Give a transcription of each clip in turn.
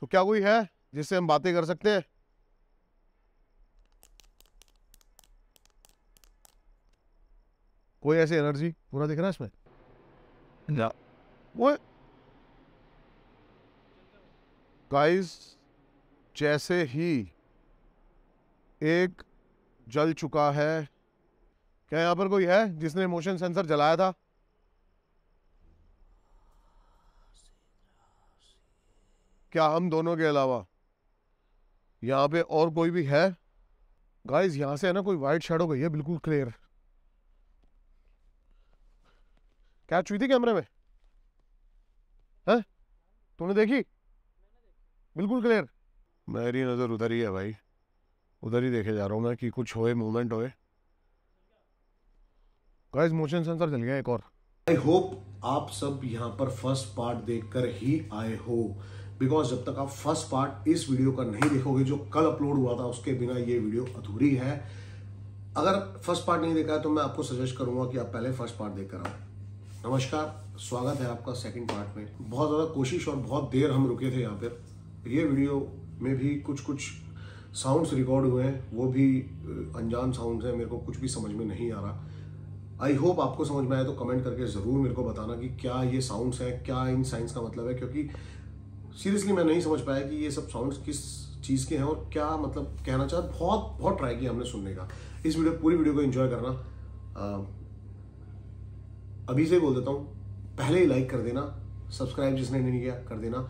तो क्या कोई है जिससे हम बातें कर सकते हैं कोई ऐसी एनर्जी पूरा दिख रहा है इसमें ना वो गाइस जैसे ही एक जल चुका है क्या यहाँ पर कोई है जिसने मोशन सेंसर जलाया था क्या हम दोनों के अलावा यहाँ पे और कोई भी है गाइस यहाँ से है ना कोई वाइट शेडो गई है बिल्कुल क्लियर क्या हुई थी कैमरे में है तूने देखी बिल्कुल क्लियर मेरी नज़र उधर ही है भाई उधर ही देखे जा रहा हूँ मैं कि कुछ होए मूवमेंट होए गाइस मोशन सेंसर चल गया एक और आई होप आप सब यहाँ पर फर्स्ट पार्ट देखकर ही आए हो बिकॉज जब तक आप फर्स्ट पार्ट इस वीडियो का नहीं देखोगे जो कल अपलोड हुआ था उसके बिना ये वीडियो अधूरी है अगर फर्स्ट पार्ट नहीं देखा है तो मैं आपको सजेस्ट करूंगा कि आप पहले फर्स्ट पार्ट देख कर आओ नमस्कार स्वागत है आपका सेकंड पार्ट में बहुत ज़्यादा कोशिश और बहुत देर हम रुके थे यहाँ पर ये वीडियो में भी कुछ कुछ साउंड्स रिकॉर्ड हुए हैं वो भी अनजान साउंड्स हैं मेरे को कुछ भी समझ में नहीं आ रहा आई होप आपको समझ में आया तो कमेंट करके ज़रूर मेरे को बताना कि क्या ये साउंड्स हैं क्या इन साइंस का मतलब है क्योंकि सीरियसली मैं नहीं समझ पाया कि ये सब सॉन्ग्स किस चीज़ के हैं और क्या मतलब कहना चाहते बहुत बहुत ट्राई किया हमने सुनने का इस वीडियो पूरी वीडियो को एंजॉय करना आ, अभी से बोल देता हूँ पहले ही लाइक कर देना सब्सक्राइब जिसने नहीं किया कर देना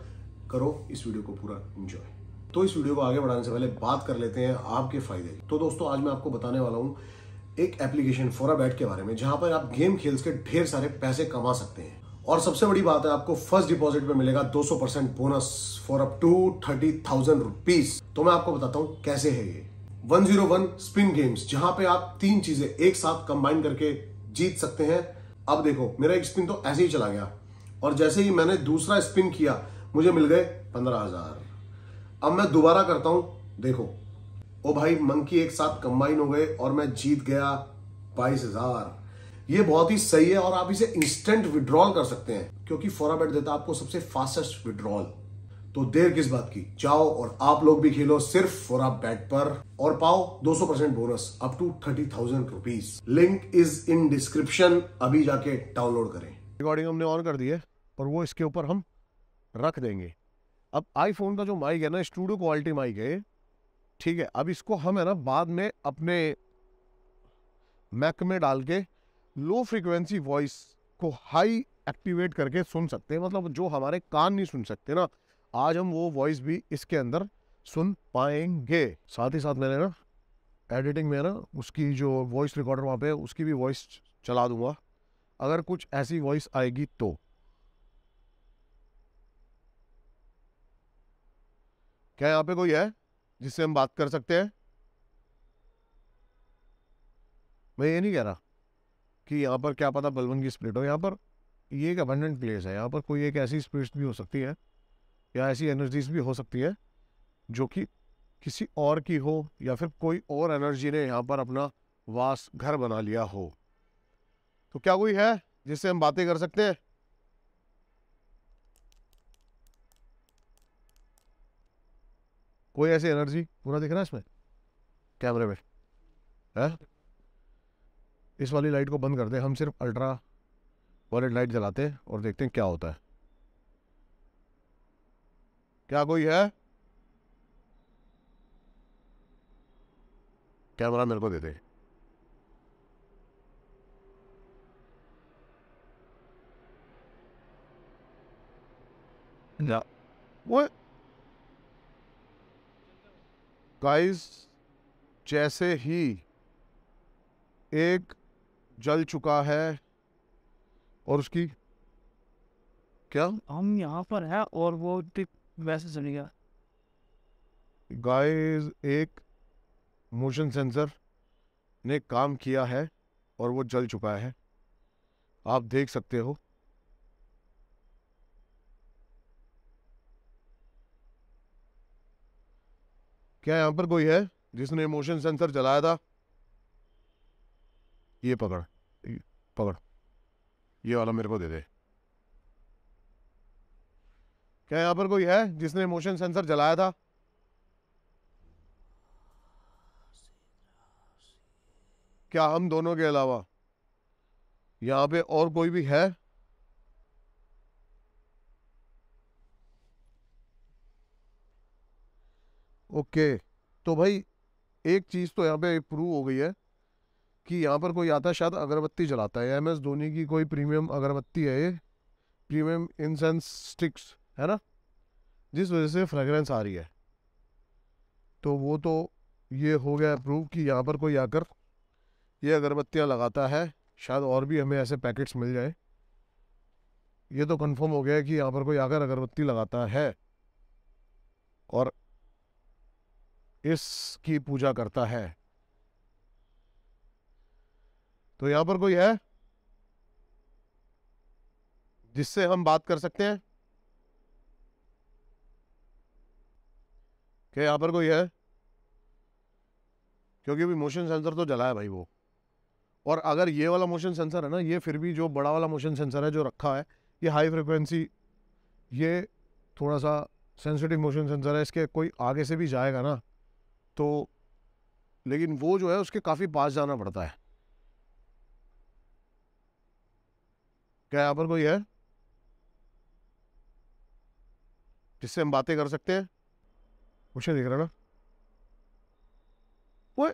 करो इस वीडियो को पूरा इंजॉय तो इस वीडियो को आगे बढ़ाने से पहले बात कर लेते हैं आपके फायदे तो दोस्तों आज मैं आपको बताने वाला हूँ एक एप्लीकेशन फोरा बैट के बारे में जहाँ पर आप गेम खेल के ढेर सारे पैसे कमा सकते हैं और सबसे बड़ी बात है आपको फर्स्ट डिपॉजिट पे मिलेगा 200 percent bonus for up to thirty thousand rupees तो मैं आपको बताता हूं कैसे है ये 101 स्पिन गेम्स जहां पे आप तीन चीजें एक साथ कंबाइन करके जीत सकते हैं अब देखो मेरा एक स्पिन तो ऐसे ही चला गया और जैसे ही मैंने दूसरा स्पिन किया मुझे मिल गए पंद्रह हजार अब मैं दोबारा करता हूं देखो ओ भाई मंकी एक साथ कंबाइन हो गए और मैं जीत गया बाईस हजार ये बहुत ही सही है और आप इसे इंस्टेंट विड्रॉल कर सकते हैं क्योंकि फोराबेट देता है आपको सबसे फास्टेस्ट विड्रॉल तो देर किस बात की जाओ और आप लोग भी खेलो सिर्फ फोरा बैट पर और पाओ 200 percent bonus up to thirty thousand rupees link is in description अभी जाके डाउनलोड करें रिकॉर्डिंग हमने ऑन कर दी है पर वो इसके ऊपर हम रख देंगे अब आईफोन का जो माइक है ना स्टूडियो क्वालिटी माइक है ठीक है अब इसको हम है ना बाद में अपने मैक में डाल के लो फ्रिक्वेंसी वॉइस को हाई एक्टिवेट करके सुन सकते हैं मतलब जो हमारे कान नहीं सुन सकते ना आज हम वो वॉइस भी इसके अंदर सुन पाएंगे साथ ही साथ मैंने ना एडिटिंग में ना उसकी जो वॉइस रिकॉर्डर वहाँ पे उसकी भी वॉइस चला दूंगा अगर कुछ ऐसी वॉइस आएगी तो क्या यहाँ पे कोई है जिससे हम बात कर सकते हैं मैं ये नहीं कह रहा कि यहाँ पर क्या पता बलवन की स्प्लिट हो यहाँ पर ये एक अबंडेंट प्लेस है यहाँ पर कोई एक ऐसी स्प्लिट भी हो सकती है या ऐसी एनर्जीज भी हो सकती है जो कि किसी और की हो या फिर कोई और एनर्जी ने यहाँ पर अपना वास घर बना लिया हो तो क्या कोई है जिससे हम बातें कर सकते हैं कोई ऐसी एनर्जी पूरा दिख रहा है इसमें कैमरे में है इस वाली लाइट को बंद कर दे हम सिर्फ अल्ट्रा वॉलेट लाइट जलाते हैं और देखते हैं क्या होता है क्या कोई है कैमरा मेरे को दे दे गाइस जैसे ही एक जल चुका है और उसकी क्या हम यहाँ पर है और वो वैसे चली गया गाइस एक मोशन सेंसर ने काम किया है और वो जल चुका है आप देख सकते हो क्या यहां पर कोई है जिसने मोशन सेंसर जलाया था ये पकड़ पकड़ ये वाला मेरे को दे दे क्या यहां पर कोई है जिसने मोशन सेंसर जलाया था क्या हम दोनों के अलावा यहां पे और कोई भी है ओके तो भाई एक चीज़ तो यहां पे प्रूव हो गई है कि यहाँ पर कोई आता है शायद अगरबत्ती जलाता है एम एस धोनी की कोई प्रीमियम अगरबत्ती है ये प्रीमियम इंसेंस स्टिक्स है ना जिस वजह से फ्रेगरेंस आ रही है तो वो तो ये हो गया प्रूव कि यहाँ पर कोई आकर ये अगरबत्तियाँ लगाता है शायद और भी हमें ऐसे पैकेट्स मिल जाए ये तो कंफर्म हो गया कि यहाँ पर कोई आकर अगरबत्ती लगाता है और इसकी पूजा करता है तो यहाँ पर कोई है जिससे हम बात कर सकते हैं क्या यहाँ पर कोई है क्योंकि अभी मोशन सेंसर तो जला है भाई वो और अगर ये वाला मोशन सेंसर है ना ये फिर भी जो बड़ा वाला मोशन सेंसर है जो रखा है ये हाई फ्रिक्वेंसी ये थोड़ा सा सेंसिटिव मोशन सेंसर है इसके कोई आगे से भी जाएगा ना तो लेकिन वो जो है उसके काफ़ी पास जाना पड़ता है क्या यहाँ पर कोई है जिससे हम बातें कर सकते हैं कुछ देख दिख रहा ना वो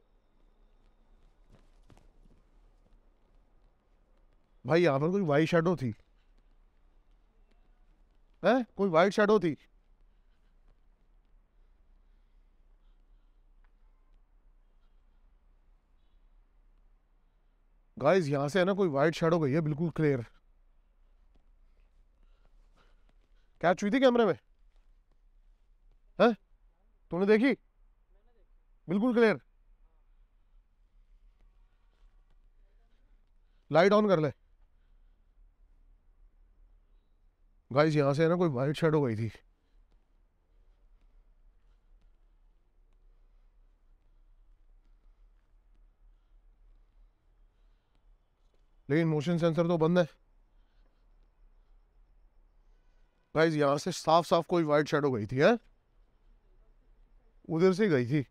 भाई यहाँ पर कोई वाइट शेडो थी है कोई वाइट शेडो थी गाइस यहाँ से है ना कोई वाइट शेडो गई है बिल्कुल क्लियर कैच हुई थी कैमरे में है तूने देखी बिल्कुल क्लियर लाइट ऑन कर ले गाइस यहां से है ना कोई वाइट शेड हो गई थी लेकिन मोशन सेंसर तो बंद है गाइस यहाँ से साफ साफ कोई वाइट शेडो गई थी है उधर से गई थी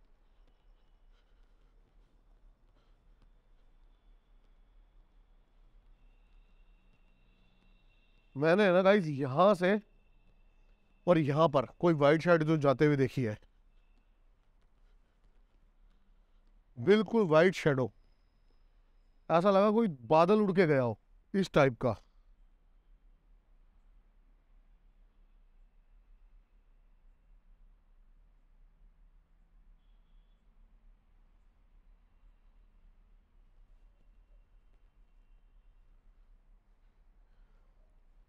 मैंने ना गाइस यहाँ से और यहाँ पर कोई वाइट शेड जो जाते हुए देखी है बिल्कुल वाइट शेडो ऐसा लगा कोई बादल उड़ के गया हो इस टाइप का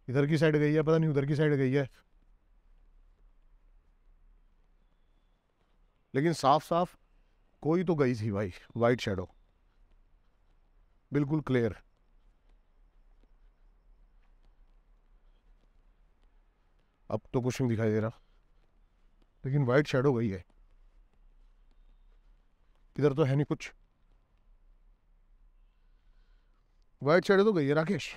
इधर की साइड गई है पता नहीं उधर की साइड गई है लेकिन साफ साफ कोई तो गई थी भाई वाइट शेडो बिल्कुल क्लियर अब तो कुछ नहीं दिखाई दे रहा लेकिन वाइट शेडो गई है इधर तो है नहीं कुछ वाइट शेडो तो गई है राकेश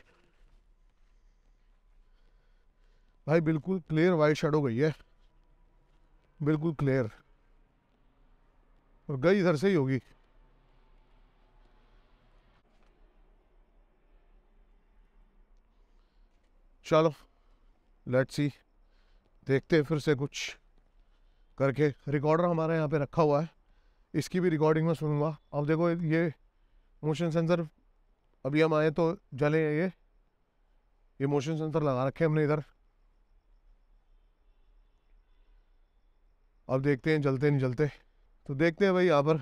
भाई बिल्कुल क्लियर वाइट शेडो गई है बिल्कुल क्लियर और गई इधर से ही होगी चलो लेट्स सी देखते हैं फिर से कुछ करके रिकॉर्डर हमारे यहाँ पे रखा हुआ है इसकी भी रिकॉर्डिंग में सुनूंगा अब देखो ये मोशन सेंसर अभी हम आए तो जले ये ये मोशन सेंसर लगा रखे हमने इधर अब देखते हैं जलते नहीं जलते तो देखते हैं भाई यहाँ पर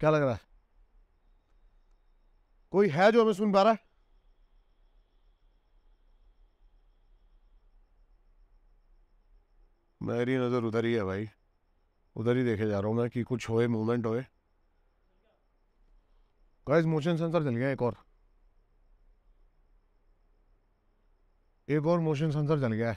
क्या लग रहा है कोई है जो हमें सुन पा रहा है मेरी नज़र उधर ही है भाई उधर ही देखे जा रहा हूँ मैं कि कुछ होए मूवमेंट होए गाइस मोशन सेंसर चल गया एक और एक और मोशन सेंसर चल गया है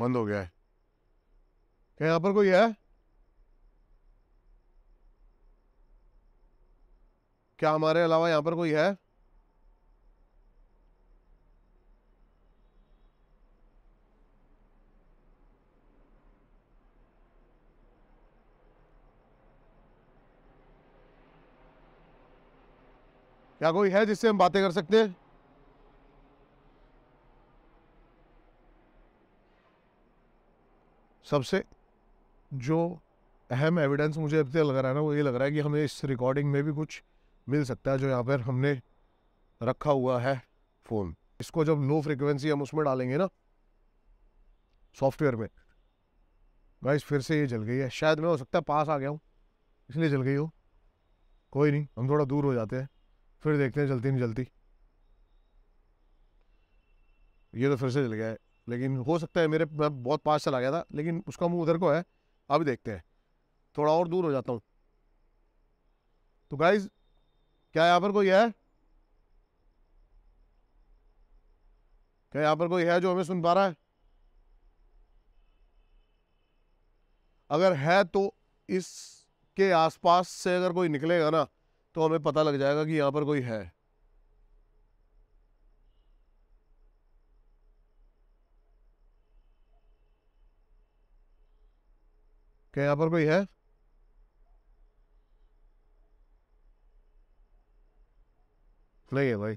बंद हो गया है क्या यहां पर कोई है क्या हमारे अलावा यहां पर कोई है क्या कोई है जिससे हम बातें कर सकते हैं सबसे जो अहम एविडेंस मुझे अब तक लग रहा है ना वो ये लग रहा है कि हमें इस रिकॉर्डिंग में भी कुछ मिल सकता है जो यहाँ पर हमने रखा हुआ है फ़ोन इसको जब नो फ्रिक्वेंसी हम उसमें डालेंगे ना सॉफ्टवेयर में गाइस फिर से ये जल गई है शायद मैं हो सकता है पास आ गया हूँ इसलिए जल गई हो कोई नहीं हम थोड़ा दूर हो जाते हैं फिर देखते हैं चलती नहीं चलती ये तो फिर से चल गया है लेकिन हो सकता है मेरे मैं बहुत पास चला गया था लेकिन उसका मुंह उधर को है अभी देखते हैं थोड़ा और दूर हो जाता हूँ तो गाइज क्या यहाँ पर कोई है क्या यहाँ पर कोई है जो हमें सुन पा रहा है अगर है तो इसके आसपास से अगर कोई निकलेगा ना तो हमें पता लग जाएगा कि यहाँ पर कोई है क्या यहाँ पर कोई है नहीं है भाई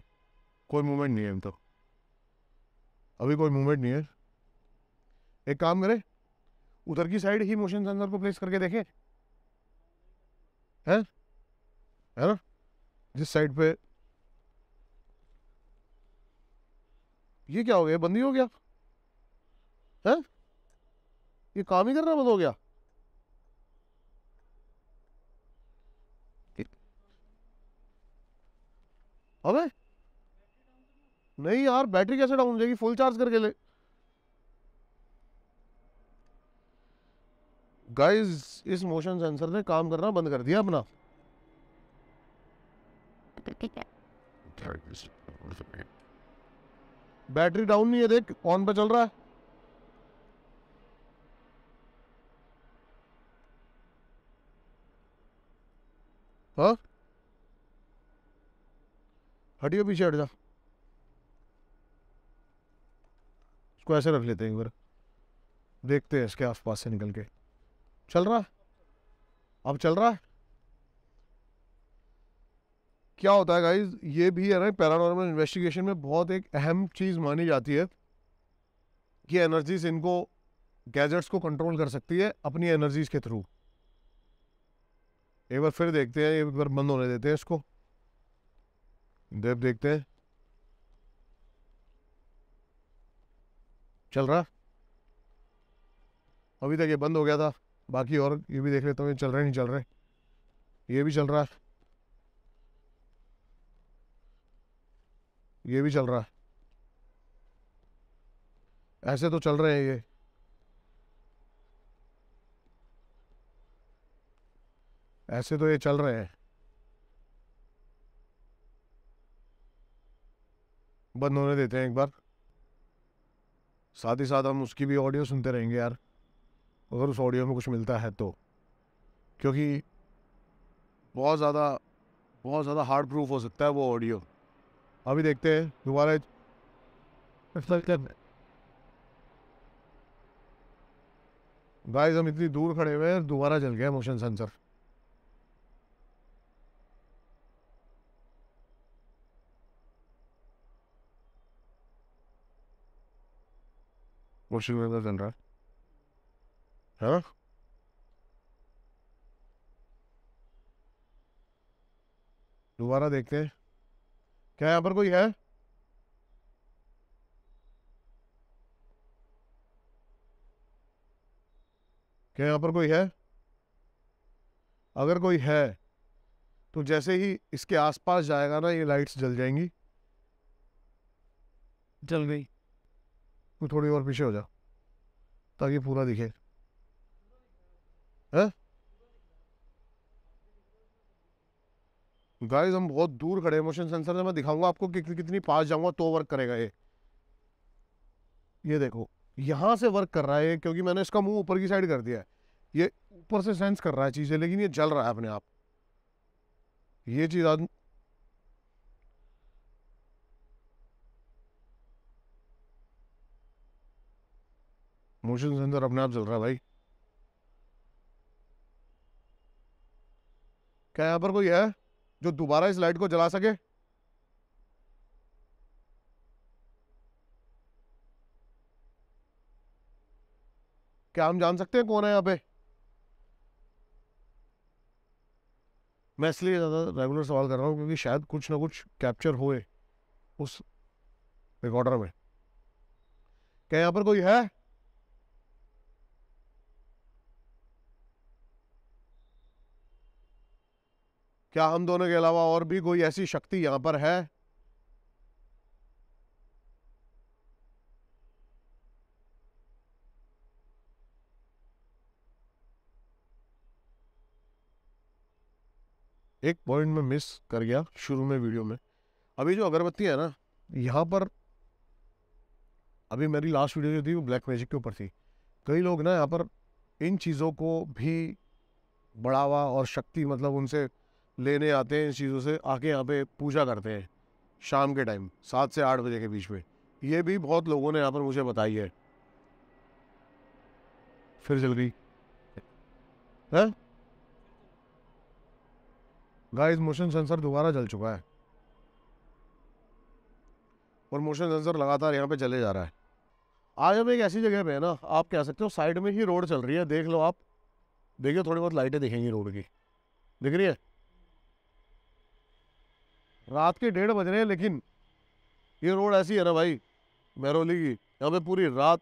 कोई मूवमेंट नहीं है तो अभी कोई मूवमेंट नहीं है एक काम करें उधर की साइड ही मोशन सेंसर को प्लेस करके देखें हैं है ना जिस साइड पे ये क्या हो गया बंदी हो गया है ये काम ही करना बंद हो गया अबे नहीं यार बैटरी कैसे डाउन हो जाएगी फुल चार्ज करके ले गाइस इस मोशन सेंसर ने काम करना बंद कर दिया अपना बैटरी डाउन नहीं है देख ऑन पे चल रहा है हाँ? हटियो पीछे हट जा इसको ऐसे रख लेते हैं एक बार देखते हैं इसके आसपास से निकल के चल रहा अब चल रहा है क्या होता है गाइज ये भी है ना पैरानॉर्मल इन्वेस्टिगेशन में बहुत एक अहम चीज़ मानी जाती है कि एनर्जीज इनको गैजेट्स को कंट्रोल कर सकती है अपनी एनर्जीज के थ्रू एक बार फिर देखते हैं एक बार बंद होने देते हैं इसको देव देखते हैं चल रहा अभी तक ये बंद हो गया था बाकी और ये भी देख लेता हूँ ये चल रहे नहीं चल रहे ये भी चल रहा है ये भी चल रहा है ऐसे तो चल रहे हैं ये ऐसे तो ये चल रहे हैं बंद होने देते हैं एक बार साथ ही साथ हम उसकी भी ऑडियो सुनते रहेंगे यार अगर उस ऑडियो में कुछ मिलता है तो क्योंकि बहुत ज़्यादा बहुत ज़्यादा हार्ड प्रूफ हो सकता है वो ऑडियो अभी देखते हैं दोबारा गाइस हम इतनी दूर खड़े हुए हैं दोबारा जल गया मोशन सेंसर मोशन सेंसर चल रहा है दोबारा देखते हैं क्या यहाँ पर कोई है क्या यहाँ पर कोई है अगर कोई है तो जैसे ही इसके आसपास जाएगा ना ये लाइट्स जल जाएंगी जल गई तू थोड़ी और पीछे हो जा ताकि पूरा दिखे है? गाइज हम बहुत दूर खड़े मोशन सेंसर से मैं दिखाऊंगा आपको कि कितनी पास जाऊंगा तो वर्क करेगा ये ये देखो यहाँ से वर्क कर रहा है क्योंकि मैंने इसका मुंह ऊपर की साइड कर दिया है ये ऊपर से सेंस कर रहा है चीज़ें लेकिन ये जल रहा है अपने आप ये चीज़ आदमी मोशन सेंसर अपने आप जल रहा है भाई क्या यहाँ पर कोई है जो दोबारा इस लाइट को जला सके क्या हम जान सकते हैं कौन है यहाँ पे मैं इसलिए ज़्यादा रेगुलर सवाल कर रहा हूँ क्योंकि शायद कुछ ना कुछ कैप्चर होए उस रिकॉर्डर में क्या यहाँ पर कोई है क्या हम दोनों के अलावा और भी कोई ऐसी शक्ति यहां पर है एक पॉइंट में मिस कर गया शुरू में वीडियो में अभी जो अगरबत्ती है ना यहाँ पर अभी मेरी लास्ट वीडियो जो थी वो ब्लैक मैजिक के ऊपर थी कई लोग ना यहाँ पर इन चीज़ों को भी बढ़ावा और शक्ति मतलब उनसे लेने आते हैं इन चीज़ों से आके यहाँ पे पूजा करते हैं शाम के टाइम सात से आठ बजे के बीच में ये भी बहुत लोगों ने यहाँ पर मुझे बताई है फिर चल गई है गाइस मोशन सेंसर दोबारा जल चुका है और मोशन सेंसर लगातार यहाँ पे चले जा रहा है आज हम एक ऐसी जगह पे है ना आप कह सकते हो साइड में ही रोड चल रही है देख लो आप देखिए थोड़ी बहुत लाइटें दिखेंगी रोड की दिख रही है रात के डेढ़ बज रहे हैं लेकिन ये रोड ऐसी है ना भाई महरौली की यहाँ पे पूरी रात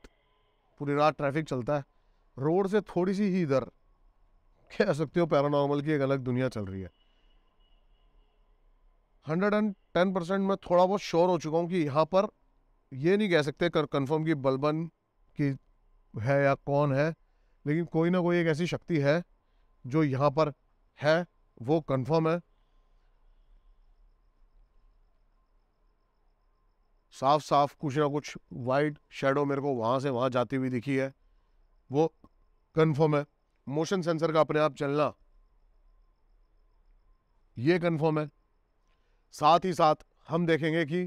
पूरी रात ट्रैफिक चलता है रोड से थोड़ी सी ही इधर कह सकते हो पैरानॉर्मल की एक अलग दुनिया चल रही है हंड्रेड एंड टेन परसेंट मैं थोड़ा बहुत श्योर हो चुका हूँ कि यहाँ पर ये नहीं कह सकते कन्फर्म कि बलबन की है या कौन है लेकिन कोई ना कोई एक ऐसी शक्ति है जो यहाँ पर है वो कन्फर्म है साफ साफ कुछ ना कुछ वाइट शेडो मेरे को वहाँ से वहाँ जाती हुई दिखी है वो कन्फर्म है मोशन सेंसर का अपने आप चलना ये कन्फर्म है साथ ही साथ हम देखेंगे कि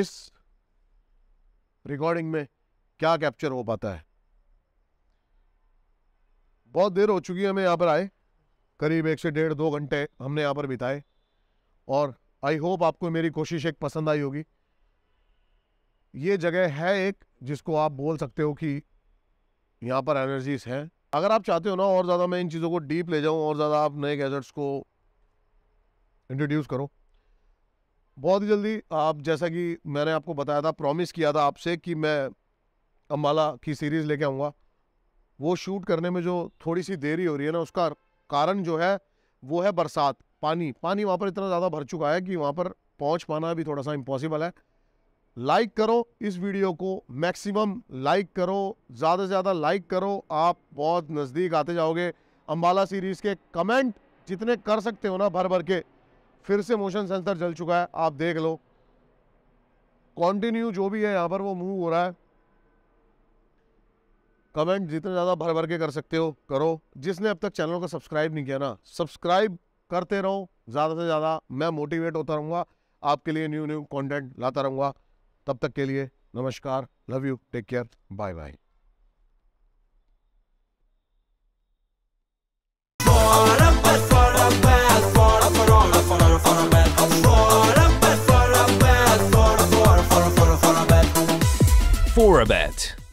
इस रिकॉर्डिंग में क्या कैप्चर हो पाता है बहुत देर हो चुकी है हमें यहाँ पर आए करीब एक से डेढ़ दो घंटे हमने यहाँ पर बिताए और आई होप आपको मेरी कोशिश एक पसंद आई होगी ये जगह है एक जिसको आप बोल सकते हो कि यहाँ पर एनर्जीज हैं अगर आप चाहते हो ना और ज़्यादा मैं इन चीज़ों को डीप ले जाऊँ और ज़्यादा आप नए गैजेट्स को इंट्रोड्यूस करो बहुत ही जल्दी आप जैसा कि मैंने आपको बताया था प्रॉमिस किया था आपसे कि मैं अम्बाला की सीरीज़ लेके आऊँगा वो शूट करने में जो थोड़ी सी देरी हो रही है ना उसका कारण जो है वो है बरसात पानी पानी वहाँ पर इतना ज़्यादा भर चुका है कि वहाँ पर पहुँच पाना भी थोड़ा सा इम्पॉसिबल है लाइक करो इस वीडियो को मैक्सिमम लाइक करो ज़्यादा से ज़्यादा लाइक करो आप बहुत नज़दीक आते जाओगे अम्बाला सीरीज़ के कमेंट जितने कर सकते हो ना भर भर के फिर से मोशन सेंसर जल चुका है आप देख लो कॉन्टिन्यू जो भी है यहाँ पर वो मूव हो रहा है कमेंट जितने ज़्यादा भर भर के कर सकते हो करो जिसने अब तक चैनल को सब्सक्राइब नहीं किया ना सब्सक्राइब करते रहो ज़्यादा से ज़्यादा मैं मोटिवेट होता रहूँगा आपके लिए न्यू न्यू कंटेंट लाता रहूँगा तब तक के लिए नमस्कार love you take care bye bye For a bet.